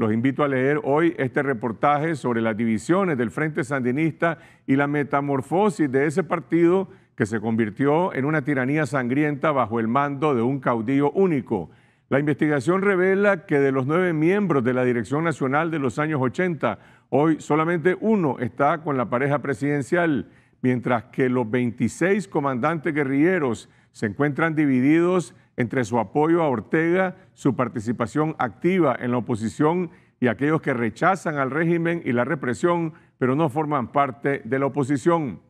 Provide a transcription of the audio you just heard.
Los invito a leer hoy este reportaje sobre las divisiones del Frente Sandinista y la metamorfosis de ese partido que se convirtió en una tiranía sangrienta bajo el mando de un caudillo único. La investigación revela que de los nueve miembros de la Dirección Nacional de los años 80, hoy solamente uno está con la pareja presidencial, mientras que los 26 comandantes guerrilleros se encuentran divididos entre su apoyo a Ortega, su participación activa en la oposición y aquellos que rechazan al régimen y la represión, pero no forman parte de la oposición.